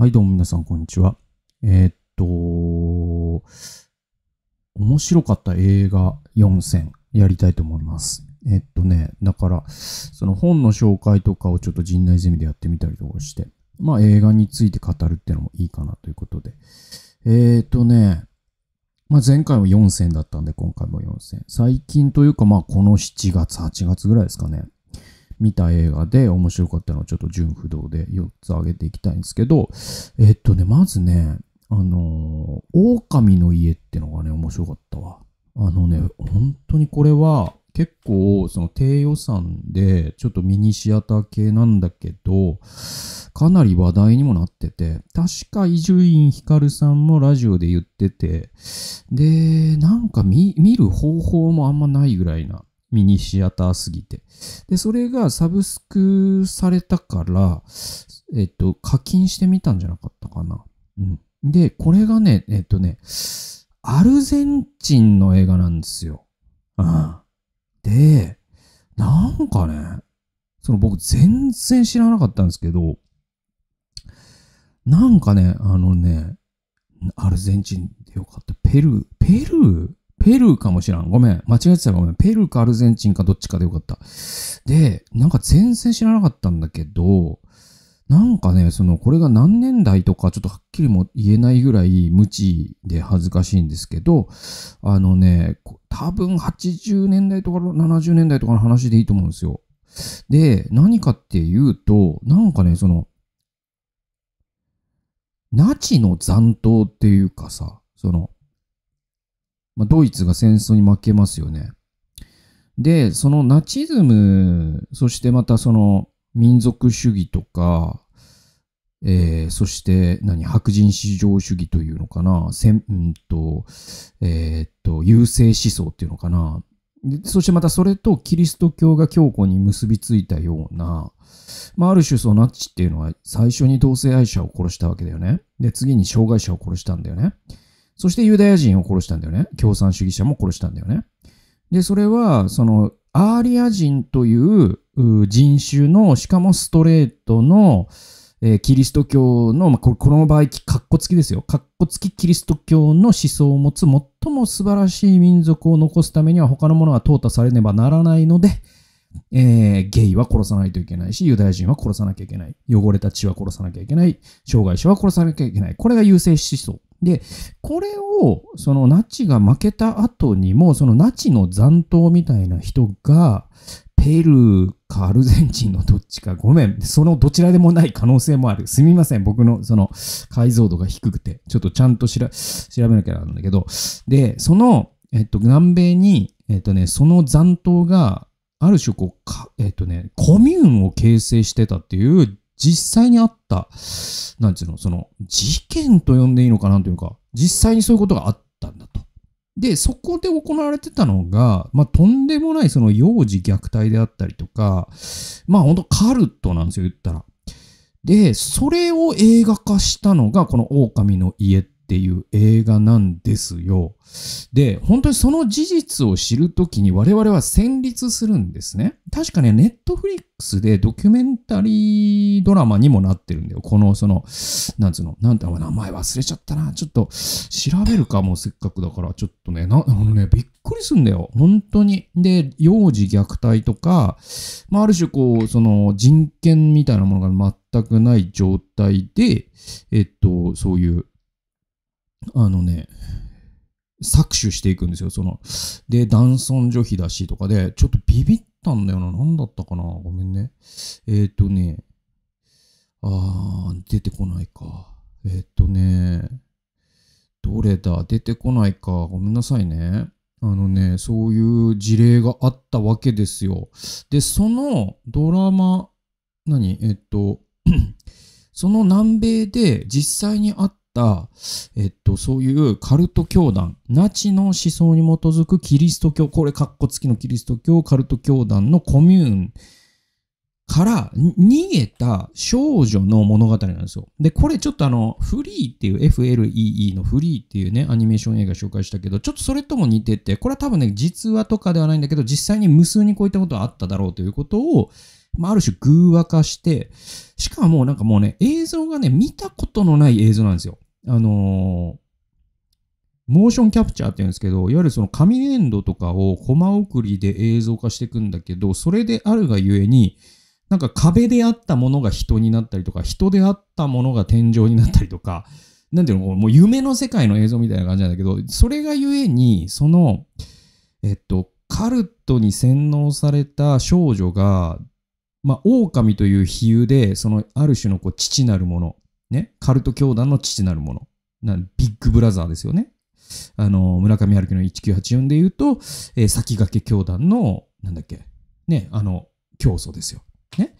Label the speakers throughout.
Speaker 1: はい、どうも皆さん、こんにちは。えー、っと、面白かった映画4選やりたいと思います。えっとね、だから、その本の紹介とかをちょっと陣内ゼミでやってみたりとかして、まあ映画について語るっていうのもいいかなということで。えー、っとね、まあ前回も4選だったんで、今回も4選。最近というか、まあこの7月、8月ぐらいですかね。見た映画で面白かったのをちょっと純不動で4つ挙げていきたいんですけど、えっとね、まずね、あのー、狼の家ってのがね、面白かったわ。あのね、本当にこれは結構その低予算でちょっとミニシアター系なんだけど、かなり話題にもなってて、確か伊集院光さんもラジオで言ってて、で、なんか見る方法もあんまないぐらいなミニシアターすぎて。で、それがサブスクされたから、えっと、課金してみたんじゃなかったかな。うん。で、これがね、えっとね、アルゼンチンの映画なんですよ。うん。で、なんかね、その僕全然知らなかったんですけど、なんかね、あのね、アルゼンチンでよかった。ペルー、ペルーペルーかもしらん。ごめん。間違えてたらごめん。ペルーかアルゼンチンかどっちかでよかった。で、なんか全然知らなかったんだけど、なんかね、その、これが何年代とか、ちょっとはっきりも言えないぐらい無知で恥ずかしいんですけど、あのね、多分80年代とか70年代とかの話でいいと思うんですよ。で、何かっていうと、なんかね、その、ナチの残党っていうかさ、その、まあ、ドイツが戦争に負けますよね。で、そのナチズム、そしてまたその民族主義とか、えー、そして何、白人至上主義というのかな、せん、うんと、えー、っと、優勢思想っていうのかな。そしてまたそれとキリスト教が強固に結びついたような、まあ、ある種そのナチっていうのは最初に同性愛者を殺したわけだよね。で、次に障害者を殺したんだよね。そしてユダヤ人を殺したんだよね。共産主義者も殺したんだよね。で、それは、その、アーリア人という人種の、しかもストレートの、えー、キリスト教の、まあ、この場合、カッコつきですよ。カッコつきキリスト教の思想を持つ最も素晴らしい民族を残すためには他のものが淘汰されねばならないので、えー、ゲイは殺さないといけないし、ユダヤ人は殺さなきゃいけない。汚れた血は殺さなきゃいけない。障害者は殺さなきゃいけない。これが優勢思想。で、これを、そのナチが負けた後にも、そのナチの残党みたいな人が、ペルーかアルゼンチンのどっちか、ごめん、そのどちらでもない可能性もある。すみません、僕のその解像度が低くて、ちょっとちゃんと調べなきゃなんだけど、で、その、えっと、南米に、えっとね、その残党が、ある種こうか、えっとね、コミューンを形成してたっていう実際にあった、なんていうの、その、事件と呼んでいいのかなというか、実際にそういうことがあったんだと。で、そこで行われてたのが、まあ、とんでもないその幼児虐待であったりとか、まあ、ほんとカルトなんですよ、言ったら。で、それを映画化したのが、この狼の家っっていう映画なんですよ。で、本当にその事実を知るときに我々は戦慄するんですね。確かね、ネットフリックスでドキュメンタリードラマにもなってるんだよ。この、その、なんつうの、なんて名前忘れちゃったな。ちょっと調べるかもせっかくだから、ちょっとね、な、あのね、びっくりすんだよ。本当に。で、幼児虐待とか、まあ、ある種こう、その人権みたいなものが全くない状態で、えっと、そういう、あのね、搾取していくんですよ、その。で、男尊女卑だしとかで、ちょっとビビったんだよな。何だったかなごめんね。えっ、ー、とね、あー、出てこないか。えっ、ー、とね、どれだ出てこないか。ごめんなさいね。あのね、そういう事例があったわけですよ。で、そのドラマ、何えっ、と、その南米で実際にあっ、えっと、そういうカルト教団、ナチの思想に基づくキリスト教、これ、カッコ付きのキリスト教、カルト教団のコミューンから逃げた少女の物語なんですよ。で、これちょっとあの、フリーっていう、FLEE のフリーっていうね、アニメーション映画紹介したけど、ちょっとそれとも似てて、これは多分ね、実話とかではないんだけど、実際に無数にこういったことがあっただろうということを、まあ、る種偶話化して、しかもなんかもうね、映像がね、見たことのない映像なんですよ。あのモーションキャプチャーって言うんですけど、いわゆるその紙粘土とかをコマ送りで映像化していくんだけど、それであるがゆえに、なんか壁であったものが人になったりとか、人であったものが天井になったりとか、なんていうの、もう夢の世界の映像みたいな感じなんだけど、それがゆえに、その、えっと、カルトに洗脳された少女が、まあ、狼という比喩で、そのある種のこう父なるもの、ね、カルト教団の父なるもの。なビッグブラザーですよね。あの、村上春樹の1984で言うと、えー、先駆け教団の、なんだっけ、ね、あの、教祖ですよ。ね。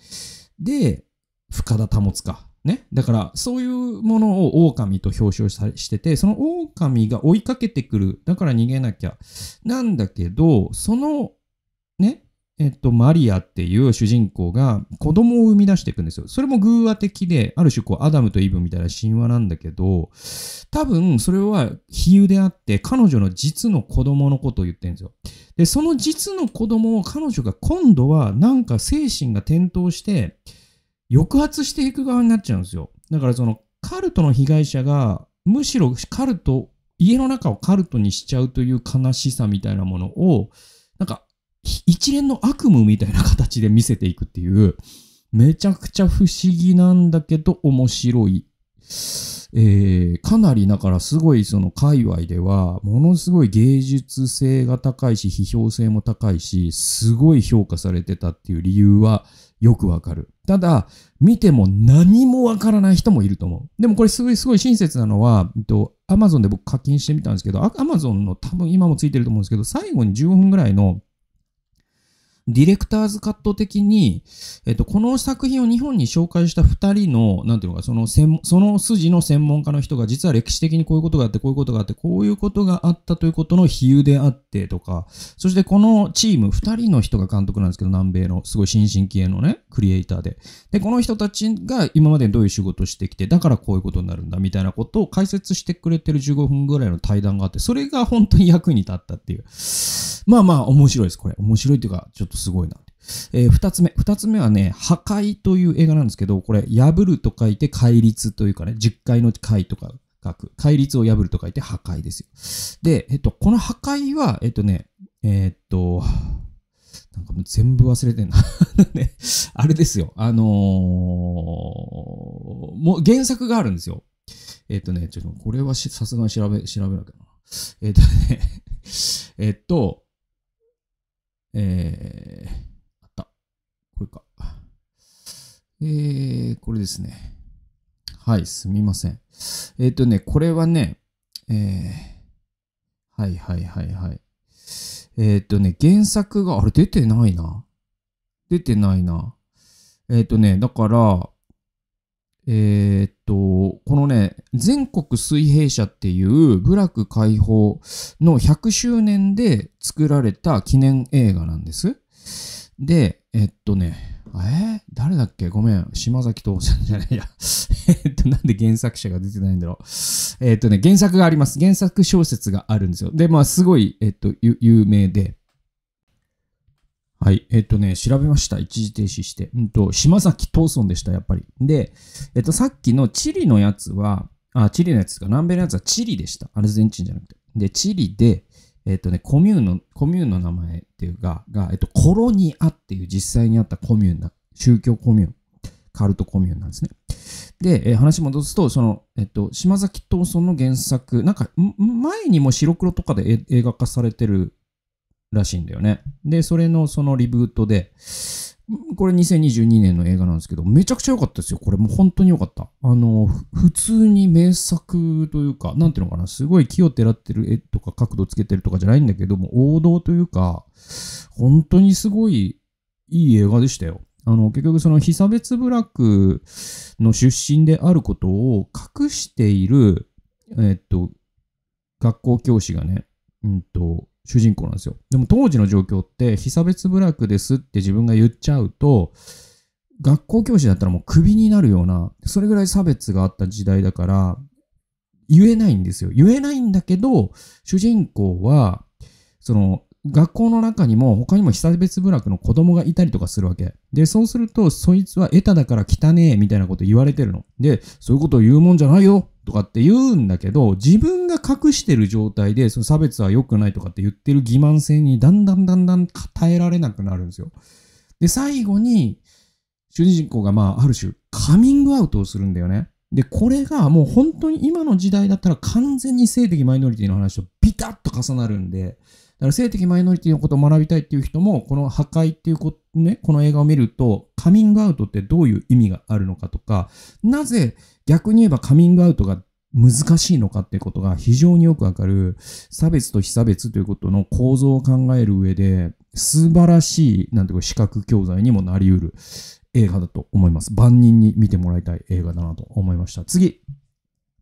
Speaker 1: で、深田保つか。ね。だから、そういうものを狼と表彰してて、その狼が追いかけてくる。だから逃げなきゃ。なんだけど、その、ね、えっと、マリアっていう主人公が子供を生み出していくんですよ。それも偶話的で、ある種こう、アダムとイブみたいな神話なんだけど、多分それは比喩であって、彼女の実の子供のことを言ってるんですよ。で、その実の子供を彼女が今度はなんか精神が転倒して、抑圧していく側になっちゃうんですよ。だからそのカルトの被害者が、むしろカルト、家の中をカルトにしちゃうという悲しさみたいなものを、なんか一連の悪夢みたいな形で見せていくっていう、めちゃくちゃ不思議なんだけど面白い。えー、かなりだからすごいその界隈ではものすごい芸術性が高いし批評性も高いしすごい評価されてたっていう理由はよくわかる。ただ見ても何もわからない人もいると思う。でもこれすごいすごい親切なのは、アマゾンで僕課金してみたんですけどアマゾンの多分今もついてると思うんですけど最後に15分ぐらいのディレクターズカット的に、えっと、この作品を日本に紹介した2人の、なんていうのか、その専その筋の専門家の人が、実は歴史的にこういうことがあって、こういうことがあって、こういうことがあったということの比喩であってとか、そしてこのチーム、2人の人が監督なんですけど、南米の、すごい新進気鋭のね、クリエイターで。で、この人たちが今までどういう仕事をしてきて、だからこういうことになるんだ、みたいなことを解説してくれてる15分ぐらいの対談があって、それが本当に役に立ったっていう。まあまあ、面白いです、これ。面白いというか、ちょっとすごいな。えー、二つ目。二つ目はね、破壊という映画なんですけど、これ、破ると書いて戒律というかね、10回の回とか書く。戒律を破ると書いて破壊ですよ。で、えっと、この破壊は、えっとね、えー、っと、なんかもう全部忘れてんな ね、あれですよ。あのー、もう原作があるんですよ。えっとね、ちょっとこれはさすがに調べ、調べなきゃな。えっとね、えっと、えー、あった。これか。えー、これですね。はい、すみません。えっ、ー、とね、これはね、えー、はいはいはいはい。えっ、ー、とね、原作が、あれ出てないな。出てないな。えっ、ー、とね、だから、えー、っと、このね、全国水平社っていう部落解放の100周年で作られた記念映画なんです。で、えっとね、えー、誰だっけごめん。島崎藤さんじゃないや。えっと、なんで原作者が出てないんだろう。えっとね、原作があります。原作小説があるんですよ。で、まあ、すごい、えっと、有名で。はい。えっ、とね、調べました。一時停止して。うんと、島崎闘村でした、やっぱり。で、えっ、と、さっきのチリのやつは、あ、チリのやつか、南米のやつはチリでした。アルゼンチンじゃなくて。で、チリで、えっ、とね、コミューンの、コミューンの名前っていうか、が、えっと、コロニアっていう実際にあったコミューンだ。宗教コミューン。カルトコミューンなんですね。で、え話戻すと、その、えっと、島崎闘村の原作、なんか、前にも白黒とかで映画化されてるらしいんだよね。で、それのそのリブートで、これ2022年の映画なんですけど、めちゃくちゃ良かったですよ。これもう本当に良かった。あの、普通に名作というか、なんていうのかな、すごい木をてらってる絵とか角度つけてるとかじゃないんだけども、王道というか、本当にすごいいい映画でしたよ。あの、結局その被差別部落の出身であることを隠している、えっと、学校教師がね、うんと、主人公なんですよ。でも当時の状況って、被差別部落ですって自分が言っちゃうと、学校教師だったらもうクビになるような、それぐらい差別があった時代だから、言えないんですよ。言えないんだけど、主人公は、その、学校の中にも他にも被差別部落の子供がいたりとかするわけ。で、そうすると、そいつはエタだから汚ねえみたいなこと言われてるの。で、そういうことを言うもんじゃないよとかって言うんだけど、自分が隠してる状態で、その差別は良くないとかって言ってる欺瞞性にだんだんだんだん耐えられなくなるんですよ。で、最後に、主人公がまあ、ある種、カミングアウトをするんだよね。で、これがもう本当に今の時代だったら完全に性的マイノリティの話とビタッと重なるんで、から性的マイノリティのことを学びたいっていう人も、この破壊っていうこと、ね、この映画を見ると、カミングアウトってどういう意味があるのかとか、なぜ逆に言えばカミングアウトが難しいのかっていうことが非常によくわかる、差別と非差別ということの構造を考える上で、素晴らしい、なんていうか、視覚教材にもなり得る映画だと思います。万人に見てもらいたい映画だなと思いました。次。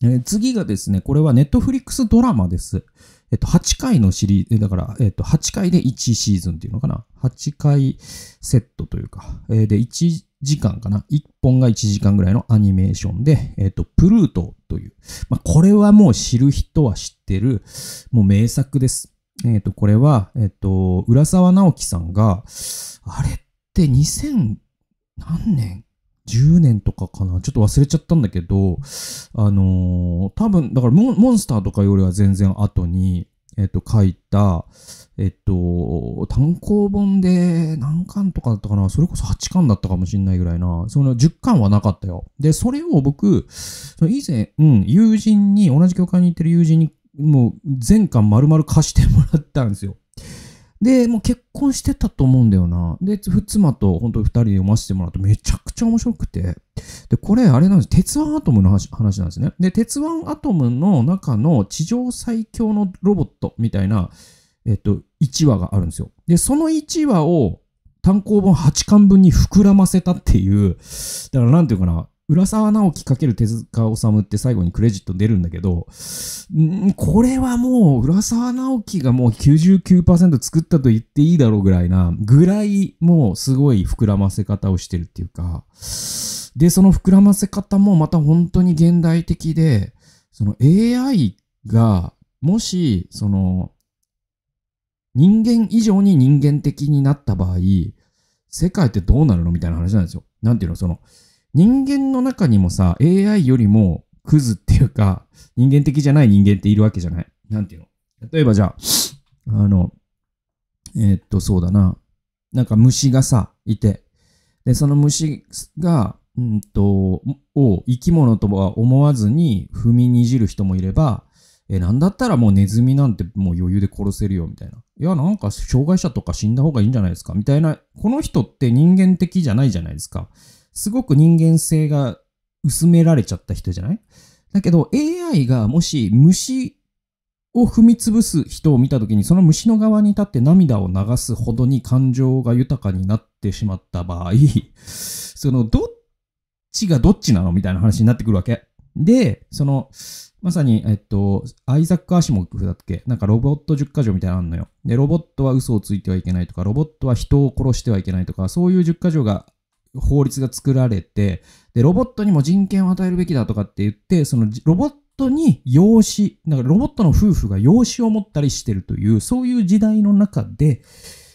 Speaker 1: えー、次がですね、これはネットフリックスドラマです。えっと、8回のシリーズ、だから、えっと、8回で1シーズンっていうのかな。8回セットというか、えー、で、1時間かな。1本が1時間ぐらいのアニメーションで、えっと、プルートという。まあ、これはもう知る人は知ってる、もう名作です。えっと、これは、えっと、浦沢直樹さんが、あれって2000、何年10年とかかなちょっと忘れちゃったんだけど、あのー、多分、だからモンスターとかよりは全然後に、えっと、書いた、えっと、単行本で何巻とかだったかなそれこそ8巻だったかもしんないぐらいな。その10巻はなかったよ。で、それを僕、その以前、うん、友人に、同じ教会に行ってる友人に、もう全巻丸々貸してもらったんですよ。で、もう結婚してたと思うんだよな。で、妻と本当に二人で読ませてもらうとめちゃくちゃ面白くて。で、これ、あれなんです。鉄腕アトムの話なんですね。で、鉄腕アトムの中の地上最強のロボットみたいな、えっと、1話があるんですよ。で、その1話を単行本8巻分に膨らませたっていう、だからなんていうかな、浦沢直樹×手塚治虫って最後にクレジット出るんだけど、これはもう浦沢直樹がもう99%作ったと言っていいだろうぐらいな、ぐらいもうすごい膨らませ方をしてるっていうか、で、その膨らませ方もまた本当に現代的で、その AI がもし、その、人間以上に人間的になった場合、世界ってどうなるのみたいな話なんですよ。なんていうのその、人間の中にもさ、AI よりもクズっていうか、人間的じゃない人間っているわけじゃない。なんていうの例えばじゃあ、あの、えー、っと、そうだな。なんか虫がさ、いて。で、その虫が、うんと、を生き物とは思わずに踏みにじる人もいれば、え、なんだったらもうネズミなんてもう余裕で殺せるよみたいな。いや、なんか障害者とか死んだ方がいいんじゃないですかみたいな。この人って人間的じゃないじゃないですか。すごく人間性が薄められちゃった人じゃないだけど AI がもし虫を踏み潰す人を見た時にその虫の側に立って涙を流すほどに感情が豊かになってしまった場合 そのどっちがどっちなのみたいな話になってくるわけ。で、その、まさに、えっと、アイザック・アシモフだっけなんかロボット10か条みたいなのあるのよ。で、ロボットは嘘をついてはいけないとか、ロボットは人を殺してはいけないとか、そういう10か条が法律が作られて、で、ロボットにも人権を与えるべきだとかって言って、そのロボットに養子、だからロボットの夫婦が養子を持ったりしてるという、そういう時代の中で、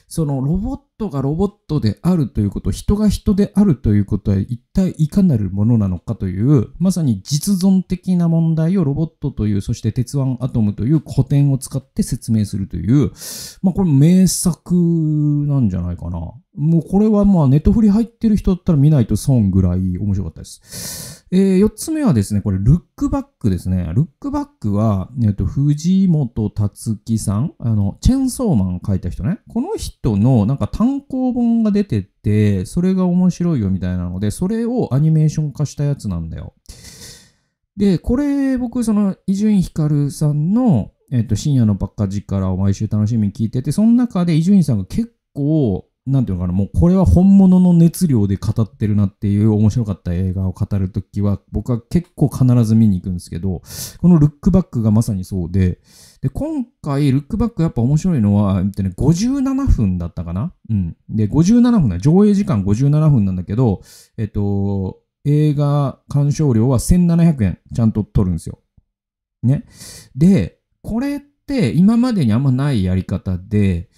Speaker 1: そのロボットがロボットであるということ、人が人であるということは一体いかなるものなのかという、まさに実存的な問題をロボットという、そして鉄腕アトムという古典を使って説明するという、まあこれ名作なんじゃないかな。もうこれはまあネットフリ入ってる人だったら見ないと損ぐらい面白かったです。えー、4つ目はですね、これ、ルックバックですね。ルックバックは、えっと、藤本達樹さん、あの、チェンソーマン書いた人ね。この人の、なんか単行本が出てて、それが面白いよみたいなので、それをアニメーション化したやつなんだよ。で、これ僕、その伊集院光さんの、えっと、深夜のバカ力を毎週楽しみに聞いてて、その中で伊集院さんが結構、なんていうのかな、もうこれは本物の熱量で語ってるなっていう面白かった映画を語るときは、僕は結構必ず見に行くんですけど、このルックバックがまさにそうで、で、今回、ルックバックやっぱ面白いのは、ね、57分だったかなうん。で、57分だ。上映時間57分なんだけど、えっと、映画鑑賞料は1700円ちゃんと取るんですよ。ね。で、これって今までにあんまないやり方で、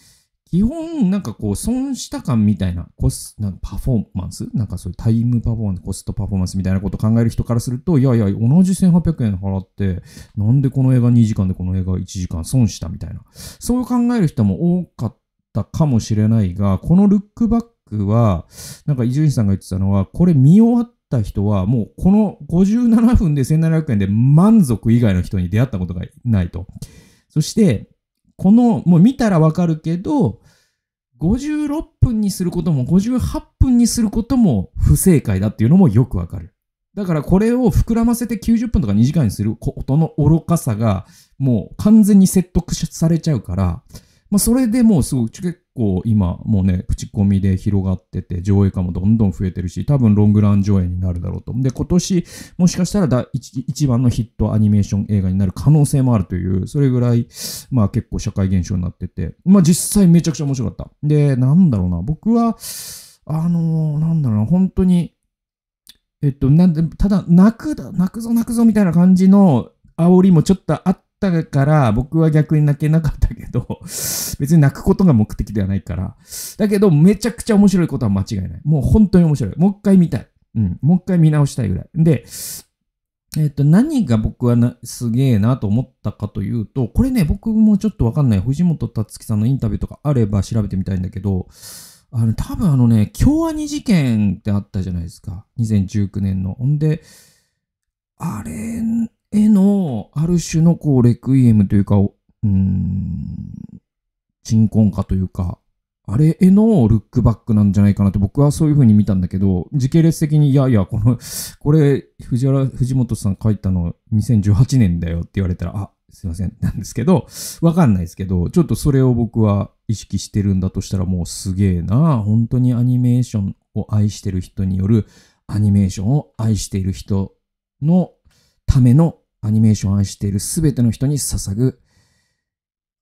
Speaker 1: 基本、なんかこう、損した感みたいな、コス、なんかパフォーマンスなんかそういうタイムパフォーマンス、コストパフォーマンスみたいなことを考える人からすると、いやいや、同じ1800円払って、なんでこの映画2時間でこの映画1時間損したみたいな。そう考える人も多かったかもしれないが、このルックバックは、なんか伊集院さんが言ってたのは、これ見終わった人は、もうこの57分で1700円で満足以外の人に出会ったことがないと。そして、この、もう見たらわかるけど、56分にすることも58分にすることも不正解だっていうのもよくわかる。だからこれを膨らませて90分とか2時間にすることの愚かさがもう完全に説得されちゃうから、まあ、それでもうすごい構今もうね口コミで広がってて上映化もどんどん増えてるし多分ロングラン上映になるだろうとで今年もしかしたら一番のヒットアニメーション映画になる可能性もあるというそれぐらいまあ結構社会現象になっててまあ実際めちゃくちゃ面白かったでなんだろうな僕はあのー、なんだろうな本当にえっと、なんで、ただ、泣くだ、泣くぞ泣くぞみたいな感じの煽りもちょっとあって、ったから僕は逆に泣けなかったけど 別に泣くことが目的ではないからだけどめちゃくちゃ面白いことは間違いないもう本当に面白いもう一回見たい、うん、もう一回見直したいぐらいでえっ、ー、と、何が僕はなすげえなと思ったかというと、これね、僕もちょっとわかんない。藤本達樹さんのインタビューとかあれば調べてみたいんだけど、あの、多分あのね、京アニ事件ってあったじゃないですか。2019年の。ほんで、あれ、へのある種のこうレクイエムというか、うん、鎮魂化というか、あれへのルックバックなんじゃないかなって僕はそういう風に見たんだけど、時系列的に、いやいや、この、これ、藤原、藤本さん書いたの2018年だよって言われたら、あ、すいません、なんですけど、わかんないですけど、ちょっとそれを僕は意識してるんだとしたらもうすげえな、本当にアニメーションを愛してる人によるアニメーションを愛している人のためのアニメーションを愛している全ての人に捧ぐ、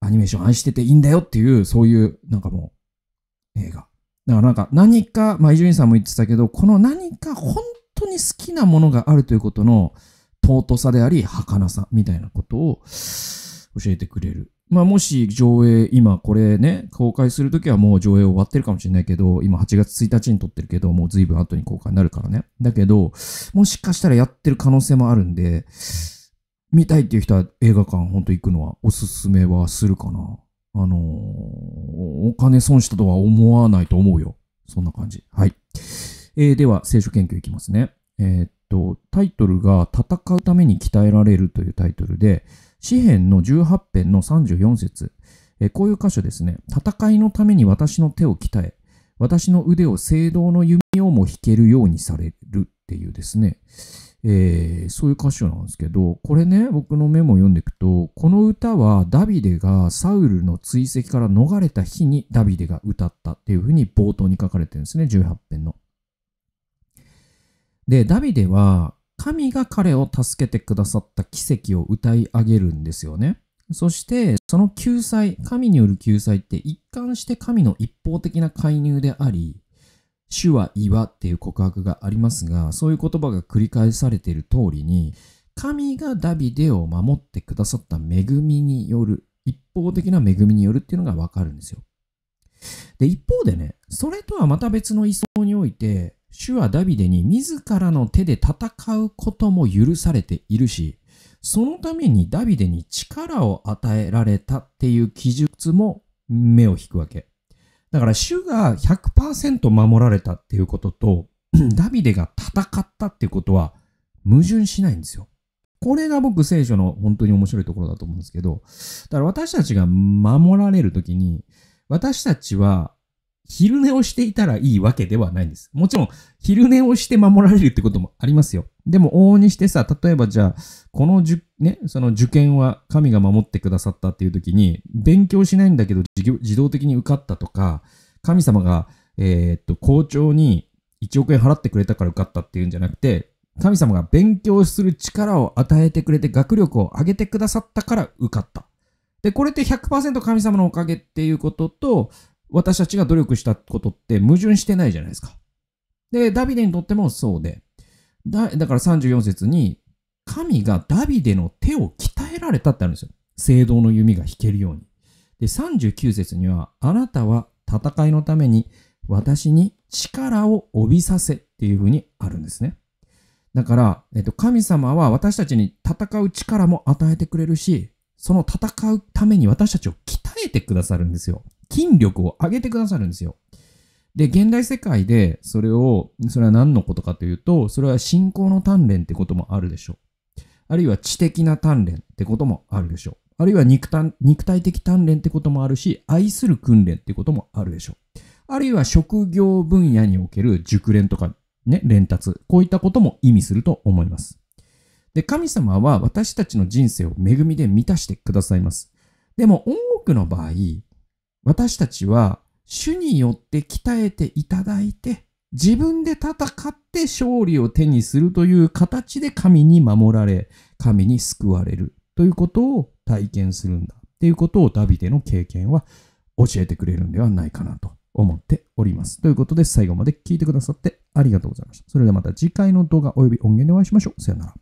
Speaker 1: アニメーション愛してていいんだよっていう、そういう、なんかもう、映画。だからなんか何か、まあ伊集院さんも言ってたけど、この何か本当に好きなものがあるということの尊さであり、儚さみたいなことを教えてくれる。まあもし上映、今これね、公開するときはもう上映終わってるかもしれないけど、今8月1日に撮ってるけど、もう随分後に公開になるからね。だけど、もしかしたらやってる可能性もあるんで、見たいっていう人は映画館ほんと行くのはおすすめはするかな。あのー、お金損したとは思わないと思うよ。そんな感じ。はい。えー、では、聖書研究いきますね。えー、っと、タイトルが戦うために鍛えられるというタイトルで、詩篇の18編の34節、えー、こういう箇所ですね。戦いのために私の手を鍛え、私の腕を聖堂の弓をも引けるようにされるっていうですね。えー、そういう歌手なんですけど、これね、僕のメモを読んでいくと、この歌はダビデがサウルの追跡から逃れた日にダビデが歌ったっていうふうに冒頭に書かれてるんですね、18編の。で、ダビデは神が彼を助けてくださった奇跡を歌い上げるんですよね。そして、その救済、神による救済って一貫して神の一方的な介入であり、主は岩っていう告白がありますが、そういう言葉が繰り返されている通りに、神がダビデを守ってくださった恵みによる、一方的な恵みによるっていうのがわかるんですよ。で、一方でね、それとはまた別の位相において、主はダビデに自らの手で戦うことも許されているし、そのためにダビデに力を与えられたっていう記述も目を引くわけ。だから主が100%守られたっていうことと、ダビデが戦ったっていうことは矛盾しないんですよ。これが僕聖書の本当に面白いところだと思うんですけど、だから私たちが守られるときに、私たちは昼寝をしていたらいいわけではないんです。もちろん、昼寝をして守られるってこともありますよ。でも、往々にしてさ、例えばじゃあ、このね、その受験は神が守ってくださったっていう時に、勉強しないんだけど自動的に受かったとか、神様が、えー、っと、校長に1億円払ってくれたから受かったっていうんじゃなくて、神様が勉強する力を与えてくれて学力を上げてくださったから受かった。で、これって100%神様のおかげっていうことと、私たちが努力したことって矛盾してないじゃないですか。で、ダビデにとってもそうで、だだから34節に、神がダビデの手を鍛えられたってあるんですよ。聖堂の弓が引けるように。で、39節には、あなたは戦いのために私に力を帯びさせっていうふうにあるんですね。だから、えっと、神様は私たちに戦う力も与えてくれるし、その戦うために私たちを鍛えてくださるんですよ。筋力を上げてくださるんですよ。で、現代世界でそれを、それは何のことかというと、それは信仰の鍛錬ってこともあるでしょう。あるいは知的な鍛錬ってこともあるでしょう。あるいは肉体的鍛錬ってこともあるし、愛する訓練ってこともあるでしょう。あるいは職業分野における熟練とか、ね、連達、こういったことも意味すると思います。で、神様は私たちの人生を恵みで満たしてくださいます。でも多くの場合、私たちは主によって鍛えていただいて、自分で戦って勝利を手にするという形で神に守られ、神に救われるということを体験するんだっていうことをダビデの経験は教えてくれるんではないかなと思っております。ということで最後まで聞いてくださってありがとうございました。それではまた次回の動画及び音源でお会いしましょう。さよなら。